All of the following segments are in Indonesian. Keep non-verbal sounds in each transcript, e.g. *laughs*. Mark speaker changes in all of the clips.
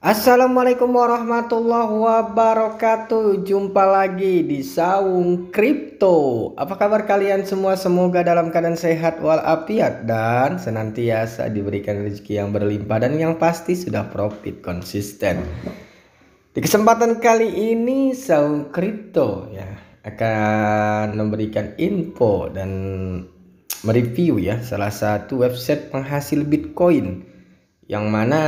Speaker 1: Assalamualaikum warahmatullahi wabarakatuh. Jumpa lagi di Saung Kripto. Apa kabar kalian semua? Semoga dalam keadaan sehat walafiat dan senantiasa diberikan rezeki yang berlimpah dan yang pasti sudah profit konsisten. Di kesempatan kali ini Saung Kripto ya akan memberikan info dan mereview ya salah satu website penghasil Bitcoin yang mana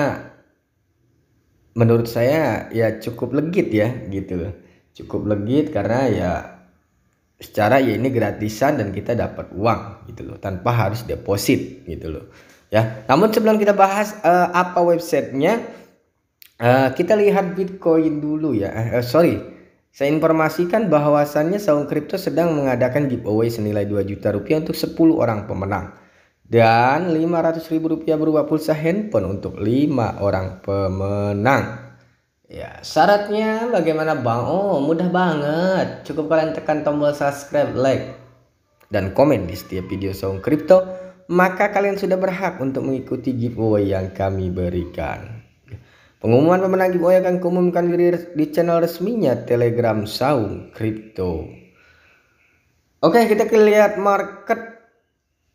Speaker 1: menurut saya ya cukup legit ya gitu loh cukup legit karena ya secara ya ini gratisan dan kita dapat uang gitu loh tanpa harus deposit gitu loh ya namun sebelum kita bahas uh, apa websitenya uh, kita lihat Bitcoin dulu ya uh, sorry saya informasikan bahwasannya Saung Crypto sedang mengadakan giveaway senilai 2 juta rupiah untuk 10 orang pemenang dan ribu rupiah berupa pulsa handphone untuk lima orang pemenang. Ya, syaratnya bagaimana Bang? Oh, mudah banget. Cukup kalian tekan tombol subscribe, like, dan komen di setiap video Song Crypto, maka kalian sudah berhak untuk mengikuti giveaway yang kami berikan. Pengumuman pemenang giveaway akan kumumkan di, di channel resminya Telegram Saung Crypto. Oke, kita lihat market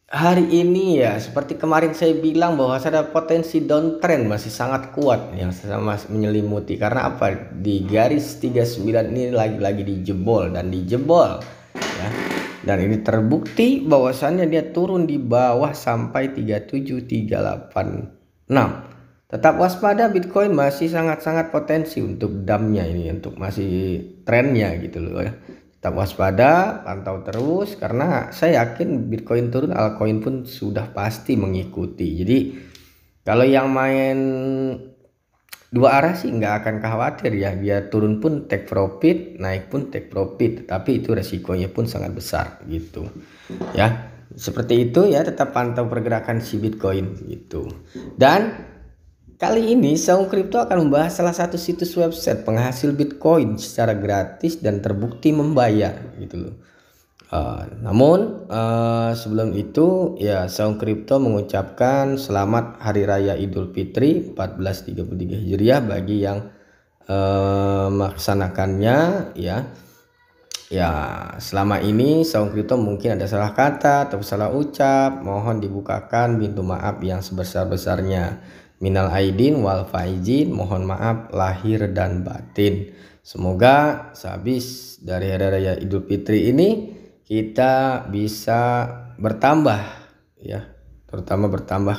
Speaker 1: hari ini ya seperti kemarin saya bilang bahwa ada potensi downtrend masih sangat kuat yang sama menyelimuti karena apa di garis 39 ini lagi-lagi dijebol dan dijebol ya dan ini terbukti bahwasannya dia turun di bawah sampai 37386 tetap waspada Bitcoin masih sangat-sangat potensi untuk damnya ini untuk masih trennya gitu loh ya tetap waspada, pantau terus karena saya yakin Bitcoin turun, altcoin pun sudah pasti mengikuti. Jadi kalau yang main dua arah sih nggak akan khawatir ya, biar turun pun take profit, naik pun take profit, tapi itu resikonya pun sangat besar gitu. Ya, seperti itu ya tetap pantau pergerakan si Bitcoin gitu. Dan Kali ini, Saung Crypto akan membahas salah satu situs website penghasil Bitcoin secara gratis dan terbukti membayar gitu loh. Uh, namun uh, sebelum itu ya Saung Kripto mengucapkan selamat Hari Raya Idul Fitri 1433 Hijriah bagi yang uh, melaksanakannya ya. Ya selama ini Saung Crypto mungkin ada salah kata atau salah ucap, mohon dibukakan pintu maaf yang sebesar-besarnya minal aidin wal faizin mohon maaf lahir dan batin semoga sehabis dari hari raya idul fitri ini kita bisa bertambah ya terutama bertambah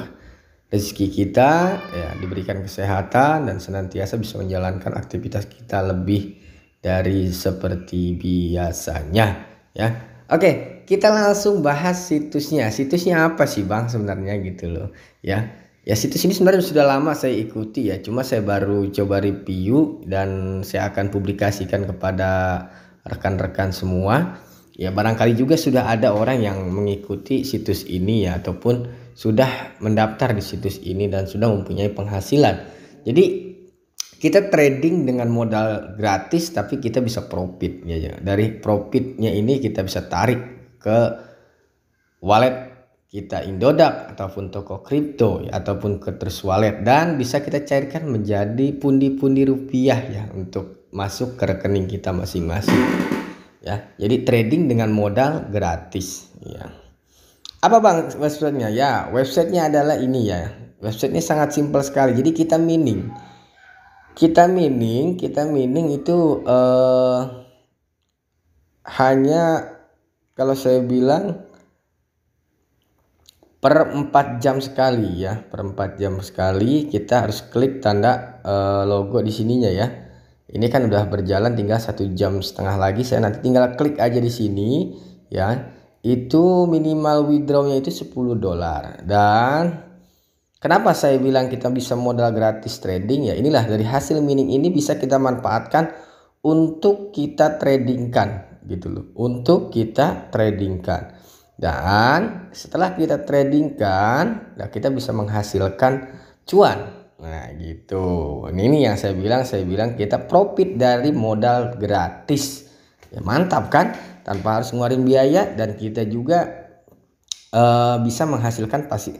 Speaker 1: rezeki kita ya diberikan kesehatan dan senantiasa bisa menjalankan aktivitas kita lebih dari seperti biasanya ya oke kita langsung bahas situsnya situsnya apa sih bang sebenarnya gitu loh ya Ya situs ini sebenarnya sudah lama saya ikuti ya, cuma saya baru coba review dan saya akan publikasikan kepada rekan-rekan semua. Ya barangkali juga sudah ada orang yang mengikuti situs ini ya ataupun sudah mendaftar di situs ini dan sudah mempunyai penghasilan. Jadi kita trading dengan modal gratis tapi kita bisa profit ya. Dari profitnya ini kita bisa tarik ke wallet kita indodak ataupun toko kripto ya, ataupun ke Trust Wallet dan bisa kita cairkan menjadi pundi-pundi rupiah ya untuk masuk ke rekening kita masing-masing ya. Jadi trading dengan modal gratis ya. Apa bang websitenya? Ya websitenya adalah ini ya. Websitenya sangat simpel sekali. Jadi kita mining, kita mining, kita mining itu eh, hanya kalau saya bilang per 4 jam sekali ya per 4 jam sekali kita harus klik tanda e, logo di sininya ya ini kan udah berjalan tinggal satu jam setengah lagi saya nanti tinggal klik aja di sini ya itu minimal withdrawnya itu 10 dolar dan kenapa saya bilang kita bisa modal gratis trading ya inilah dari hasil mining ini bisa kita manfaatkan untuk kita tradingkan gitu loh untuk kita tradingkan dan setelah kita tradingkan, nah kita bisa menghasilkan cuan. Nah, gitu. Ini, yang saya bilang, saya bilang kita profit dari modal gratis. Ya, mantap kan? Tanpa harus ngeluarin biaya dan kita juga uh, bisa menghasilkan pasti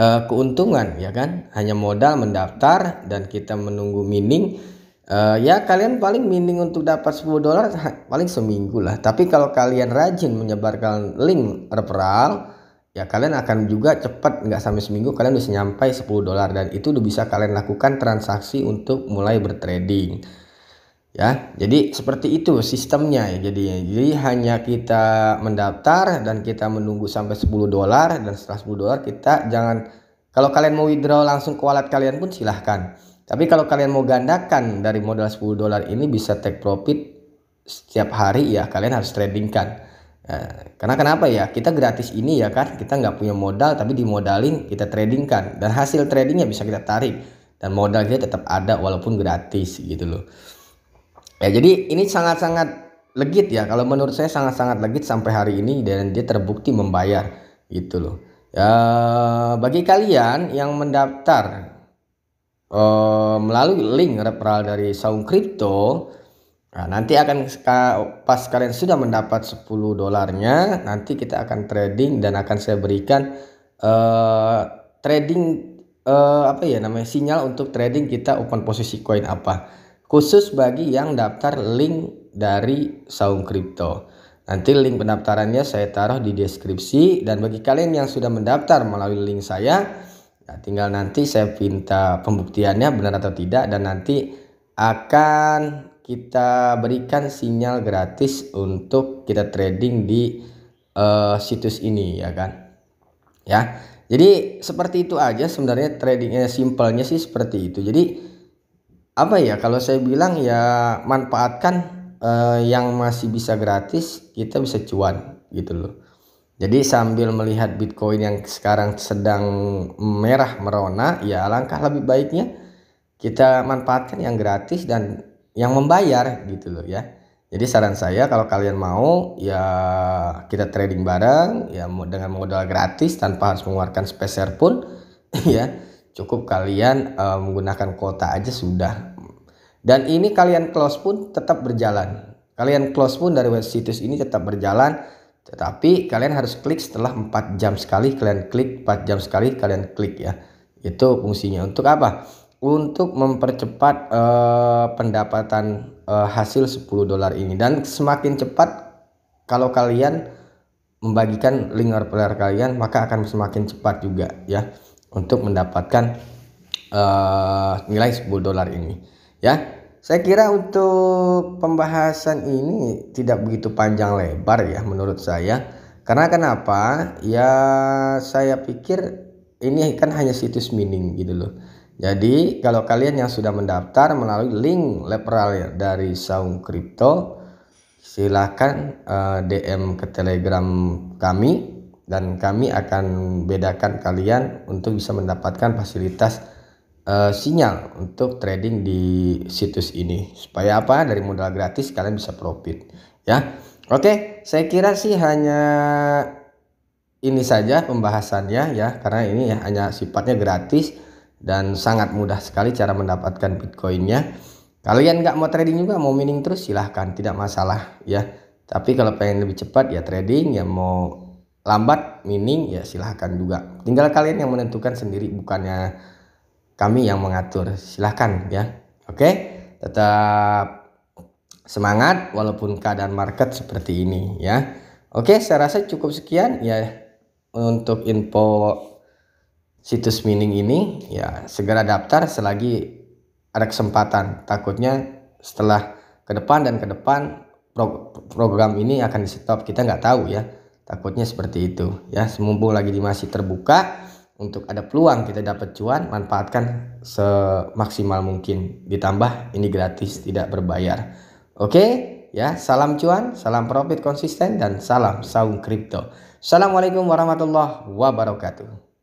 Speaker 1: uh, keuntungan ya kan? Hanya modal mendaftar dan kita menunggu mining Uh, ya kalian paling mining untuk dapat 10 dolar paling seminggu lah. Tapi kalau kalian rajin menyebarkan link referral, ya kalian akan juga cepat nggak sampai seminggu kalian bisa nyampai 10 dolar dan itu udah bisa kalian lakukan transaksi untuk mulai bertrading. Ya, jadi seperti itu sistemnya ya jadi Jadi hanya kita mendaftar dan kita menunggu sampai 10 dolar dan setelah 10 dolar kita jangan kalau kalian mau withdraw langsung ke wallet kalian pun silahkan tapi iya. kalau kalian mau gandakan dari modal 10 dolar ini bisa take profit setiap hari ya kalian harus trading kan. Nah, karena kenapa ya kita gratis ini ya kan kita nggak punya modal tapi dimodalin kita trading kan dan hasil tradingnya bisa kita tarik dan modal kita tetap ada walaupun gratis gitu loh. Ya jadi ini sangat-sangat legit ya kalau menurut saya sangat-sangat legit sampai hari ini dan dia terbukti membayar gitu loh. Ya, bagi kalian yang mendaftar Eh, melalui link referral dari Saung Crypto Nah, nanti akan pas kalian sudah mendapat 10 dolarnya, nanti kita akan trading dan akan saya berikan uh, trading uh, apa ya namanya sinyal untuk trading kita open posisi koin apa. Khusus bagi yang daftar link dari Saung Crypto. Nanti link pendaftarannya saya taruh di deskripsi dan bagi kalian yang sudah mendaftar melalui link saya Nah, tinggal nanti saya minta pembuktiannya benar atau tidak dan nanti akan kita berikan sinyal gratis untuk kita trading di uh, situs ini ya kan. Ya. Jadi seperti itu aja sebenarnya tradingnya simpelnya sih seperti itu. Jadi apa ya kalau saya bilang ya manfaatkan uh, yang masih bisa gratis kita bisa cuan gitu loh. Jadi sambil melihat Bitcoin yang sekarang sedang merah merona, ya langkah lebih baiknya kita manfaatkan yang gratis dan yang membayar gitu loh ya. Jadi saran saya kalau kalian mau ya kita trading bareng ya dengan modal gratis tanpa harus mengeluarkan speser pun *laughs* ya cukup kalian uh, menggunakan kuota aja sudah. Dan ini kalian close pun tetap berjalan. Kalian close pun dari web situs ini tetap berjalan tetapi kalian harus klik setelah 4 jam sekali kalian klik, 4 jam sekali kalian klik ya. Itu fungsinya. Untuk apa? Untuk mempercepat eh, pendapatan eh, hasil 10 dolar ini dan semakin cepat kalau kalian membagikan link player kalian maka akan semakin cepat juga ya untuk mendapatkan uh, nilai 10 dolar ini ya saya kira untuk pembahasan ini tidak begitu panjang lebar ya menurut saya. Karena kenapa? Ya saya pikir ini kan hanya situs mining gitu loh. Jadi kalau kalian yang sudah mendaftar melalui link lateral dari Saung Crypto silahkan eh, DM ke Telegram kami dan kami akan bedakan kalian untuk bisa mendapatkan fasilitas uh, sinyal untuk trading di situs ini supaya apa dari modal gratis kalian bisa profit ya oke saya kira sih hanya ini saja pembahasannya ya karena ini ya hanya sifatnya gratis dan sangat mudah sekali cara mendapatkan bitcoinnya kalian nggak mau trading juga mau mining terus silahkan tidak masalah ya tapi kalau pengen lebih cepat ya trading ya mau lambat mining ya silahkan juga tinggal kalian yang menentukan sendiri bukannya kami yang mengatur. Silahkan ya. Oke, tetap semangat walaupun keadaan market seperti ini ya. Oke, saya rasa cukup sekian ya untuk info situs mining ini ya segera daftar selagi ada kesempatan. Takutnya setelah ke depan dan ke depan program ini akan di stop kita nggak tahu ya takutnya seperti itu ya semumpung lagi masih terbuka untuk ada peluang kita dapat cuan, manfaatkan semaksimal mungkin. Ditambah ini gratis, tidak berbayar. Oke, ya. Salam cuan, salam profit konsisten dan salam saung kripto. Assalamualaikum warahmatullahi wabarakatuh.